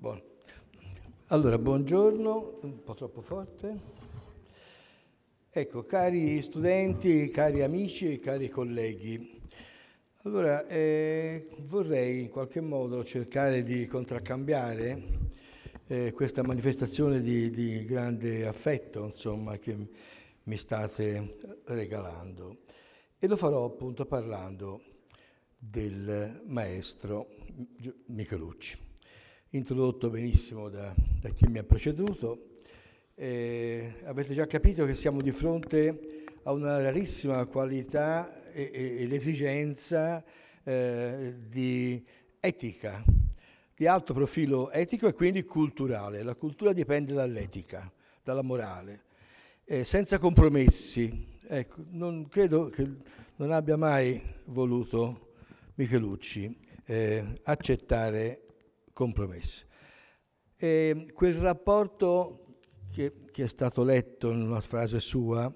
Buon. Allora, buongiorno, un po' troppo forte. Ecco, cari studenti, cari amici e cari colleghi, allora eh, vorrei in qualche modo cercare di contraccambiare eh, questa manifestazione di, di grande affetto, insomma, che mi state regalando. E lo farò appunto parlando del maestro Michelucci introdotto benissimo da, da chi mi ha preceduto. Eh, avete già capito che siamo di fronte a una rarissima qualità e, e, e l'esigenza eh, di etica, di alto profilo etico e quindi culturale. La cultura dipende dall'etica, dalla morale, eh, senza compromessi. Ecco, non credo che non abbia mai voluto Michelucci eh, accettare compromesso. E quel rapporto che, che è stato letto in una frase sua,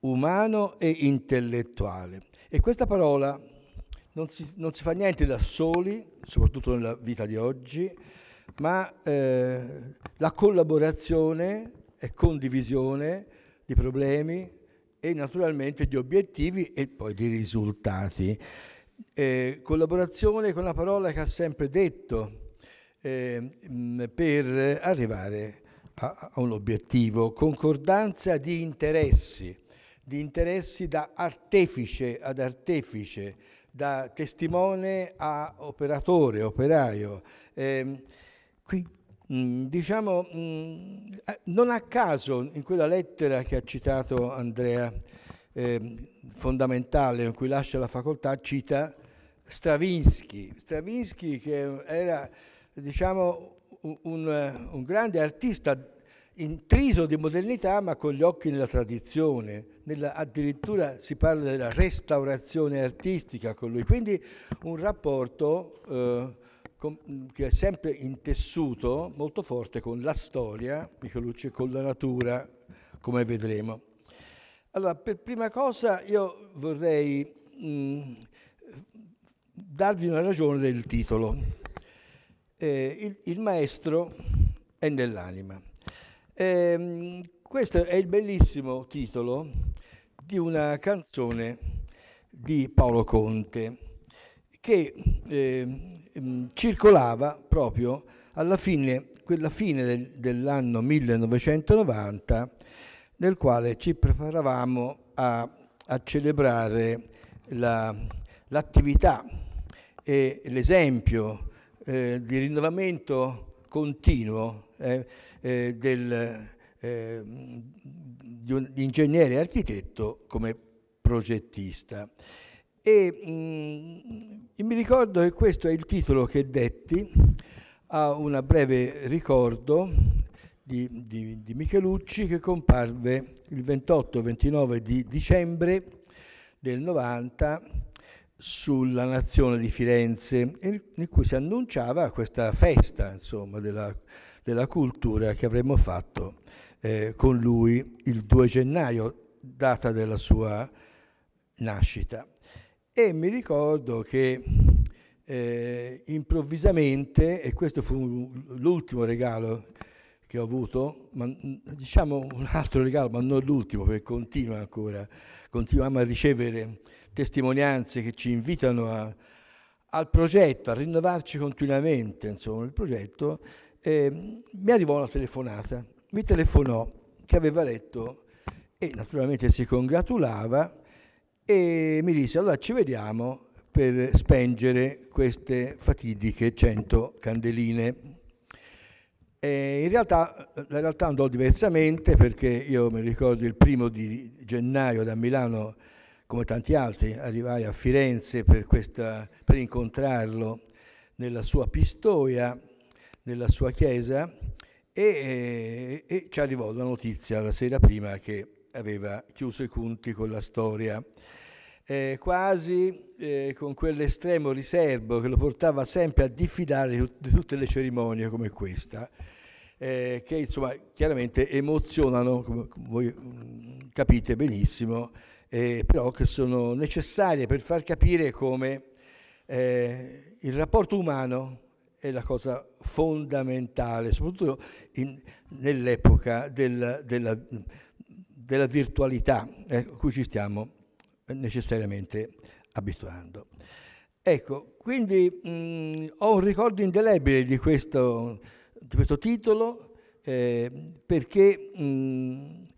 umano e intellettuale. E questa parola non si, non si, fa niente da soli, soprattutto nella vita di oggi, ma eh, la collaborazione e condivisione di problemi e naturalmente di obiettivi e poi di risultati. Eh, collaborazione con la parola che ha sempre detto eh, per arrivare a, a un obiettivo, concordanza di interessi, di interessi da artefice ad artefice, da testimone a operatore, operaio. Ehm, mm, diciamo, mm, eh, qui, diciamo, mh, non a caso in quella lettera che ha citato Andrea, eh, fondamentale, in cui lascia la facoltà, cita Stravinsky. Stravinsky che era diciamo, un, un grande artista intriso di modernità ma con gli occhi nella tradizione, nella, addirittura si parla della restaurazione artistica con lui, quindi un rapporto eh, con, che è sempre intessuto molto forte con la storia, Michelucci, con la natura, come vedremo. Allora, per prima cosa io vorrei mh, mm, darvi una ragione del titolo eh, il, il, maestro è nell'anima. Eh, questo è il bellissimo titolo di una canzone di Paolo Conte che eh, circolava proprio alla fine, quella fine del, dell'anno 1990 nel quale ci preparavamo a, a celebrare la, l'attività e l'esempio eh, di rinnovamento continuo eh, eh, del, eh, di un ingegnere architetto come progettista. E mh, mm, mi ricordo che questo è il titolo che detti a un breve ricordo di, di, di, Michelucci che comparve il 28-29 di dicembre del 90 sulla nazione di Firenze, in cui si annunciava questa festa insomma, della, della, cultura che avremmo fatto eh, con lui il 2 gennaio, data della sua nascita. E mi ricordo che eh, improvvisamente, e questo fu l'ultimo regalo che ho avuto, ma, diciamo un altro regalo, ma non l'ultimo, perché continua ancora, continuiamo a ricevere testimonianze che ci invitano a, al progetto, a rinnovarci continuamente, insomma, il progetto, eh, mi arrivò una telefonata. Mi telefonò che aveva letto e naturalmente si congratulava e mi disse allora ci vediamo per spengere queste fatidiche 100 candeline. E in realtà, la realtà andò diversamente perché io mi ricordo il primo di gennaio da Milano come tanti altri, arrivai a Firenze per, questa, per incontrarlo nella sua pistoia, nella sua chiesa, e, e, ci arrivò la notizia la sera prima che aveva chiuso i conti con la storia. Eh, quasi eh, con quell'estremo riserbo che lo portava sempre a diffidare di tutte le cerimonie come questa, eh, che insomma chiaramente emozionano, come voi mm, capite benissimo, eh, però che sono necessarie per far capire come eh, il rapporto umano è la cosa fondamentale, soprattutto in, nell'epoca del, della, della, virtualità eh, a eh, cui ci stiamo necessariamente abituando. Ecco, quindi mh, mm, ho un ricordo indelebile di questo, di questo titolo eh, perché, mh,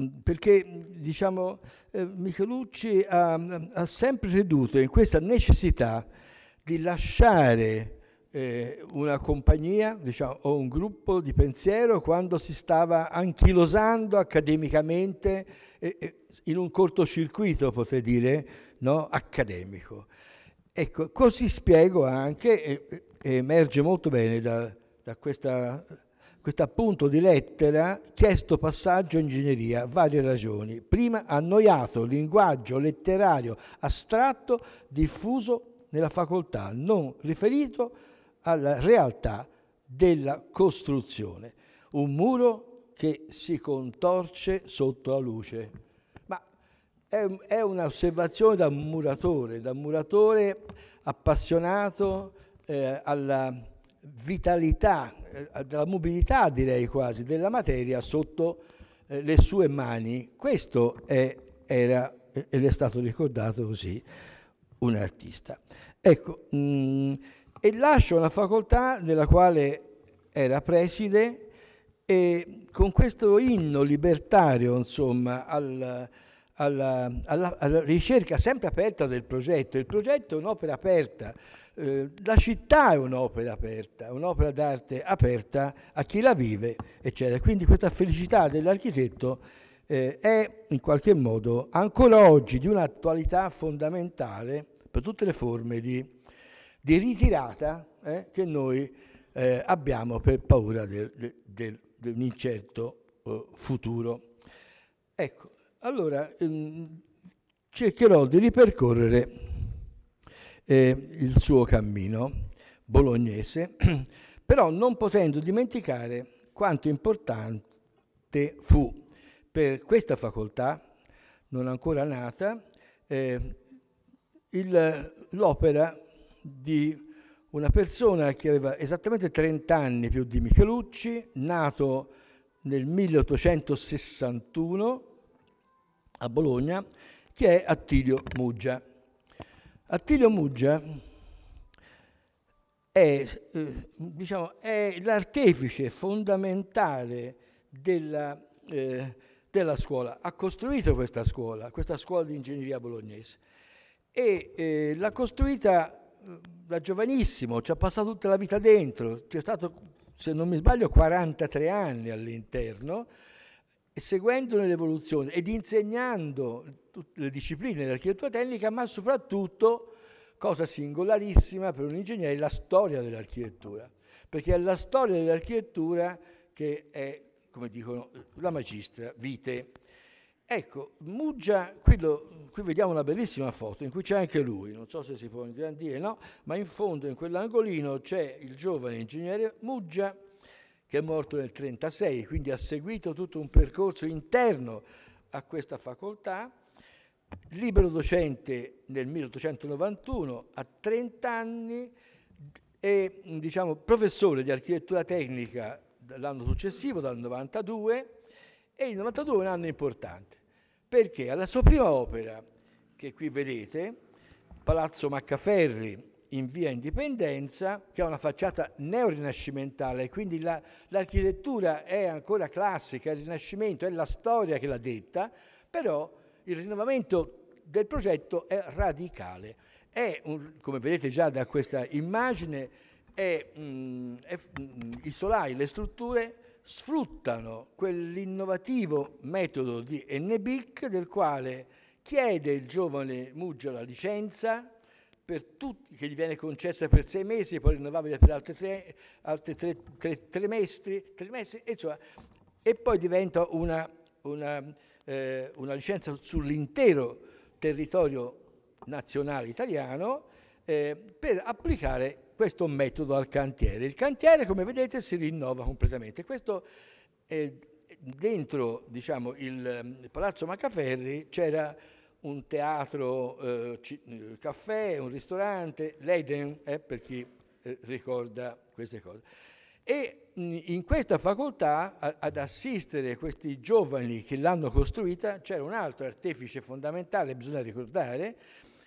mm, perché diciamo, eh, Michelucci ha, ha, sempre creduto in questa necessità di lasciare eh, una compagnia diciamo, o un gruppo di pensiero quando si stava anchilosando accademicamente eh, eh in un cortocircuito, potrei dire, no? accademico. Ecco, così spiego anche, e eh, eh, emerge molto bene da, da questa questo appunto di lettera, chiesto passaggio ingegneria, varie ragioni. Prima annoiato, linguaggio letterario astratto diffuso nella facoltà, non riferito alla realtà della costruzione. Un muro che si contorce sotto la luce. Ma è, è un'osservazione da muratore, da muratore appassionato eh, alla vitalità, eh, della mobilità direi quasi, della materia sotto eh, le sue mani. Questo è, era, eh, ed è stato ricordato così, un artista. Ecco, mh, mm, e lascio la facoltà nella quale era preside e con questo inno libertario, insomma, al, alla, alla, alla ricerca sempre aperta del progetto. Il progetto è un'opera aperta, eh, la città è un'opera aperta, un'opera d'arte aperta a chi la vive, eccetera. Quindi questa felicità dell'architetto eh, è in qualche modo ancora oggi di un'attualità fondamentale per tutte le forme di, di ritirata eh, che noi eh, abbiamo per paura del, del, di un incerto eh, futuro. Ecco, allora ehm, cercherò di ripercorrere eh, il suo cammino bolognese, però non potendo dimenticare quanto importante fu per questa facoltà, non ancora nata, eh, il, l'opera di una persona che aveva esattamente 30 anni più di Michelucci, nato nel 1861 a Bologna, che è Attilio Muggia. Attilio Muggia è, eh, diciamo, è l'artefice fondamentale della, eh, della, scuola, ha costruito questa scuola, questa scuola di ingegneria bolognese e eh, l'ha costruita eh, da giovanissimo, ci ha passato tutta la vita dentro, c'è stato, se non mi sbaglio, 43 anni all'interno seguendo l'evoluzione ed insegnando le discipline dell'architettura tecnica, ma soprattutto, cosa singolarissima per un ingegnere, la storia dell'architettura. Perché è la storia dell'architettura che è, come dicono, la magistra, vite. Ecco, Muggia, qui, qui, vediamo una bellissima foto in cui c'è anche lui, non so se si può ingrandire, no? Ma in fondo, in quell'angolino, c'è il giovane ingegnere Muggia, che è morto nel 1936, quindi ha seguito tutto un percorso interno a questa facoltà, libero docente nel 1891 a 30 anni e diciamo, professore di architettura tecnica l'anno successivo, dal 1992, e il 92 è un anno importante, perché alla sua prima opera, che qui vedete, Palazzo Maccaferri, in via Indipendenza, che ha una facciata neorinascimentale, quindi la, l'architettura è ancora classica, il Rinascimento, è la storia che l'ha detta, però il rinnovamento del progetto è radicale. È un, come vedete già da questa immagine, è, mh, mm, è, mh, mm, i solai, le strutture sfruttano quell'innovativo metodo di NBIC del quale chiede il giovane Muggio la licenza, tutti, che gli viene concessa per sei mesi, poi rinnovabile per altri tre, altri tre, tre, trimestri, trimestri insomma, cioè, e poi diventa una, una, eh, una licenza sull'intero territorio nazionale italiano eh, per applicare questo metodo al cantiere. Il cantiere, come vedete, si rinnova completamente. Questo, è eh, dentro diciamo, il, il ehm, Palazzo Macaferri c'era un teatro eh, c- eh, caffè, un ristorante, l'Eden, eh, per chi eh, ricorda queste cose. E mm, in questa facoltà, ad assistere questi giovani che l'hanno costruita, c'era un altro artefice fondamentale, bisogna ricordare,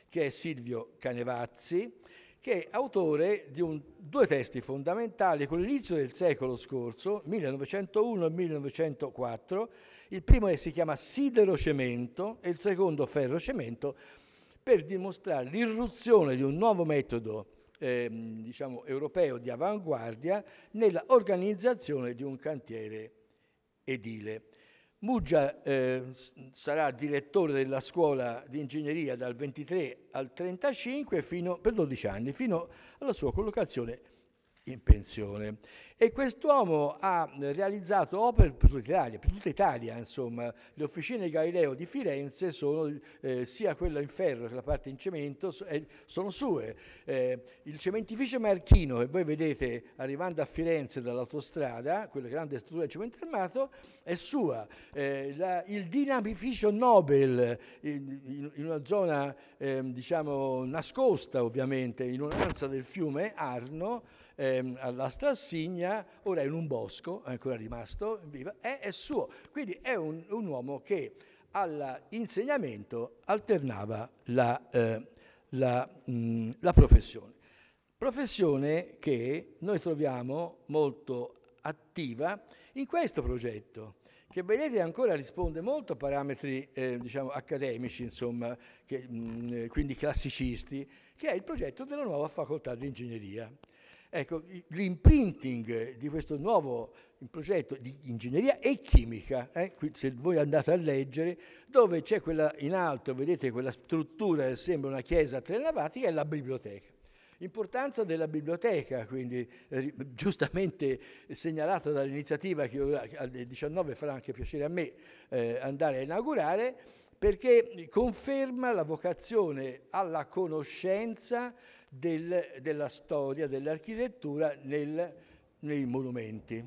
che è Silvio Canevazzi, che è autore di un, due testi fondamentali con l'inizio del secolo scorso, 1901 1904, il primo è, si chiama siderocemento e il secondo ferrocemento per dimostrare l'irruzione di un nuovo metodo eh, diciamo, europeo di avanguardia nella organizzazione di un cantiere edile. Muggia eh, sarà direttore della scuola di ingegneria dal 23 al 35 fino, per 12 anni, fino alla sua collocazione in pensione. E quest'uomo ha realizzato opere per tutta Italia, per tutta Italia insomma. Le officine Galileo di Firenze sono eh, sia quella in ferro che la parte in cemento, eh, sono sue. Eh, il cementificio Marchino che voi vedete arrivando a Firenze dall'autostrada, quella grande struttura di cemento armato, è sua. Eh, la, il dinamificio Nobel, in, in una zona ehm, diciamo nascosta ovviamente, in un'anza del fiume Arno, ehm, alla Strassigna, ora è in un bosco, è ancora rimasto viva, è, è suo. Quindi è un, un uomo che all'insegnamento alternava la, eh, la, mh, la professione. Professione che noi troviamo molto attiva in questo progetto che vedete ancora risponde molto a parametri eh, diciamo, accademici, insomma, che, mh, quindi classicisti, che è il progetto della nuova facoltà di ingegneria. Ecco, l'imprinting di questo nuovo progetto di ingegneria e chimica, eh, se voi andate a leggere, dove c'è quella in alto, vedete quella struttura che sembra una chiesa a tre navati, è la biblioteca. Importanza della biblioteca, quindi eh, giustamente segnalata dall'iniziativa che ora, alle 19 farà anche piacere a me eh, andare a inaugurare, perché conferma la vocazione alla conoscenza del, della storia dell'architettura nel, nei monumenti.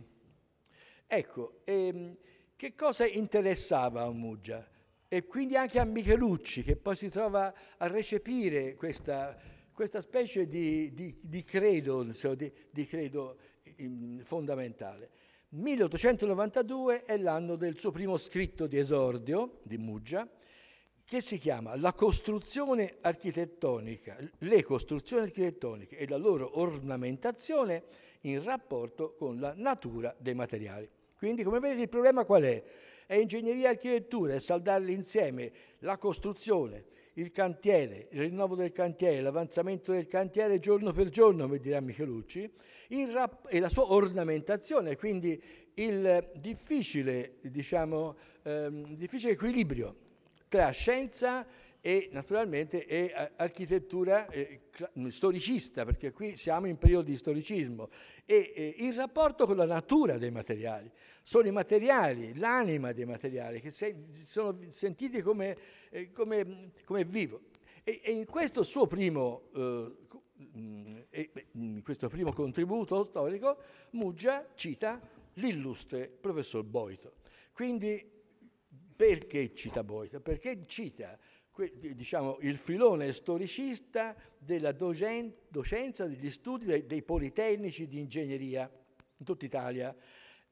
Ecco, ehm, che cosa interessava a Muggia? E quindi anche a Michelucci, che poi si trova a recepire questa, questa specie di, di, di credo, di, di credo in, fondamentale. 1892 è l'anno del suo primo scritto di esordio di Muggia, che si chiama La costruzione architettonica, le costruzioni architettoniche e la loro ornamentazione in rapporto con la natura dei materiali. Quindi, come vedete, il problema qual è? È ingegneria e architettura, è saldarli insieme la costruzione, il cantiere, il rinnovo del cantiere, l'avanzamento del cantiere giorno per giorno, come dirà Michelucci, rap- e la sua ornamentazione, quindi il difficile, diciamo, ehm, difficile equilibrio tra scienza e naturalmente e eh, architettura eh, storicista, perché qui siamo in periodo di storicismo, e eh, il rapporto con la natura dei materiali. Sono i materiali, l'anima dei materiali, che se, sono sentiti come, eh, come, come vivo. E, e, in questo suo primo, eh, mm, mm, questo primo contributo storico, Muggia cita l'illustre professor Boito. Quindi perché cita Boito? Perché cita diciamo, il filone storicista della docenza degli studi dei, dei politecnici di ingegneria in tutta Italia.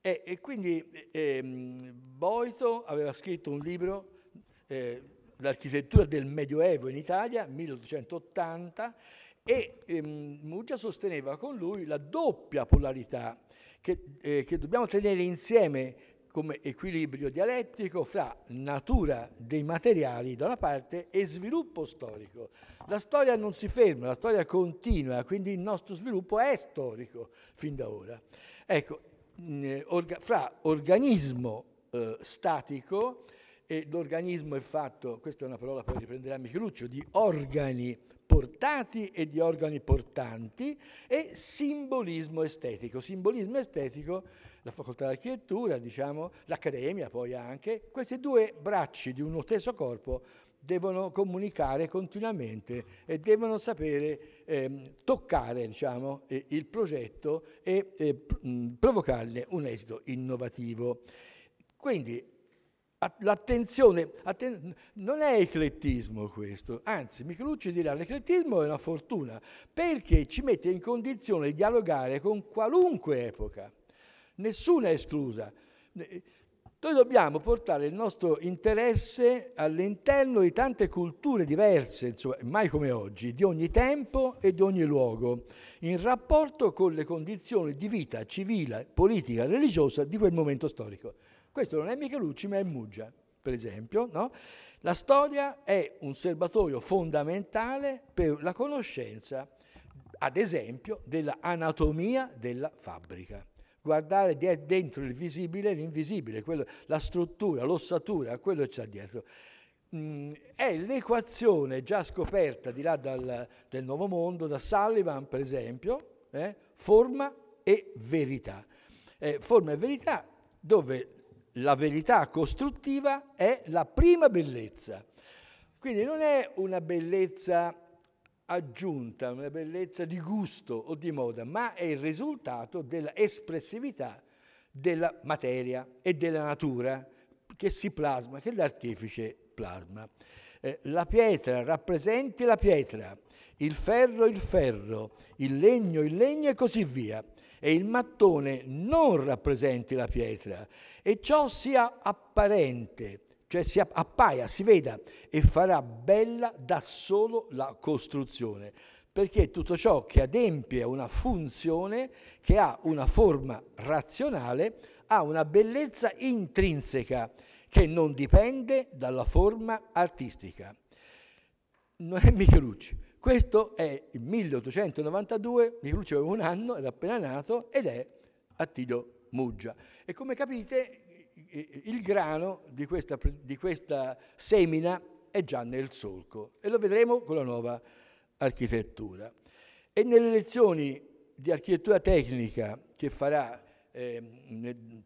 E, e quindi ehm, Boito aveva scritto un libro, eh, L'architettura del Medioevo in Italia, 1880, e ehm, Muggia sosteneva con lui la doppia polarità che, eh, che dobbiamo tenere insieme come equilibrio dialettico fra natura dei materiali da una parte e sviluppo storico. La storia non si ferma, la storia continua, quindi il nostro sviluppo è storico fin da ora. Ecco, mm, fra organismo eh, statico e l'organismo è fatto, questa è una parola poi riprenderà Micheluccio, di organi portati e di organi portanti e simbolismo estetico. Simbolismo estetico la facoltà di architettura, diciamo, l'accademia poi anche, questi due bracci di uno stesso corpo devono comunicare continuamente e devono sapere eh, toccare diciamo, eh, il progetto e eh, provocarne un esito innovativo. Quindi l'attenzione, atten non è eclettismo questo, anzi Michelucci dirà che l'eclettismo è una fortuna perché ci mette in condizione di dialogare con qualunque epoca. Nessuna è esclusa. Noi dobbiamo portare il nostro interesse all'interno di tante culture diverse, insomma, mai come oggi, di ogni tempo e di ogni luogo, in rapporto con le condizioni di vita civile, politica, religiosa di quel momento storico. Questo non è Michelucci ma è Muggia, per esempio. No? La storia è un serbatoio fondamentale per la conoscenza, ad esempio, dell'anatomia della fabbrica guardare dentro il visibile e l'invisibile, quello, la struttura, l'ossatura, quello che c'è dietro. Mm, è l'equazione già scoperta di là dal, del Nuovo Mondo, da Sullivan per esempio, eh, forma e verità. Eh, forma e verità dove la verità costruttiva è la prima bellezza. Quindi non è una bellezza aggiunta, una bellezza di gusto o di moda, ma è il risultato dell'espressività della materia e della natura che si plasma, che l'artefice plasma. Eh, la pietra rappresenti la pietra, il ferro il ferro, il legno il legno e così via. E il mattone non rappresenti la pietra e ciò sia apparente cioè si appaia, si veda e farà bella da solo la costruzione, perché tutto ciò che adempie una funzione, che ha una forma razionale, ha una bellezza intrinseca che non dipende dalla forma artistica. Non è Michelucci. Questo è il 1892, Michelucci aveva un anno, era appena nato, ed è Attilio Muggia. E come capite il grano di questa, di questa semina è già nel solco e lo vedremo con la nuova architettura. E nelle lezioni di architettura tecnica che farà eh,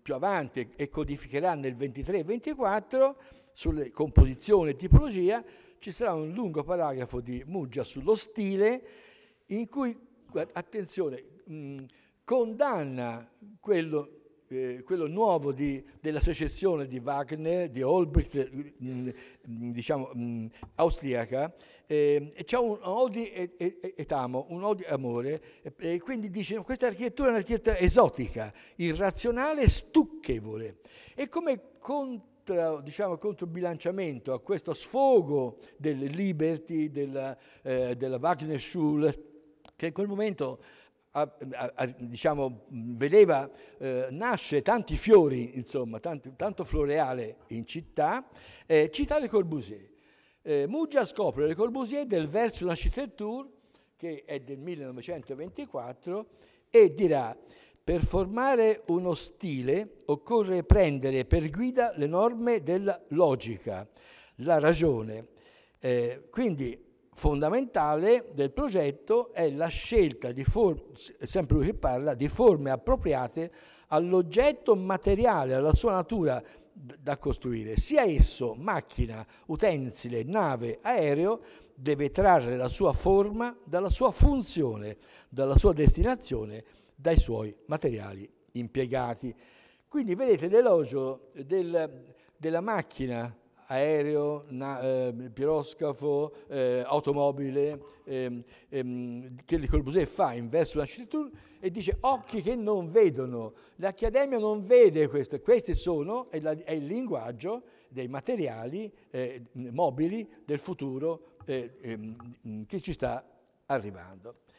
più avanti e codificherà nel 23 e 24 sulle composizioni e tipologia, ci sarà un lungo paragrafo di Muggia sullo stile in cui, attenzione, mh, mm, condanna quello eh, quello nuovo di, della secessione di Wagner, di Olbricht, eh, mm, mm, diciamo, mh, mm, austriaca, eh, c'è un odio e, et, et amo, un odi amore, e quindi dice questa architettura è un'architettura esotica, irrazionale e stucchevole. E come contro diciamo, controbilanciamento a questo sfogo del Liberty, della, eh, della Wagner Schule, che in quel momento a, a, a, diciamo, vedeva eh, nascere tanti fiori, insomma, tanto, tanto floreale in città, eh, cita Le Corbusier. Eh, Muggia scopre Le Corbusier del verso l'architettura, che è del 1924, e dirà per formare uno stile occorre prendere per guida le norme della logica, la ragione. Eh, quindi Fondamentale del progetto è la scelta di forme, sempre lui parla, di forme appropriate all'oggetto materiale, alla sua natura da costruire. Sia esso macchina, utensile, nave, aereo, deve trarre la sua forma dalla sua funzione, dalla sua destinazione, dai suoi materiali impiegati. Quindi vedete l'elogio del, della macchina aereo, na, eh, piroscafo, eh, automobile, ehm, ehm, che Le Corbusier fa in verso la città e dice occhi che non vedono, l'Accademia non vede questo, questi sono, è, la, è il linguaggio dei materiali eh, mobili del futuro eh, ehm, che ci sta arrivando.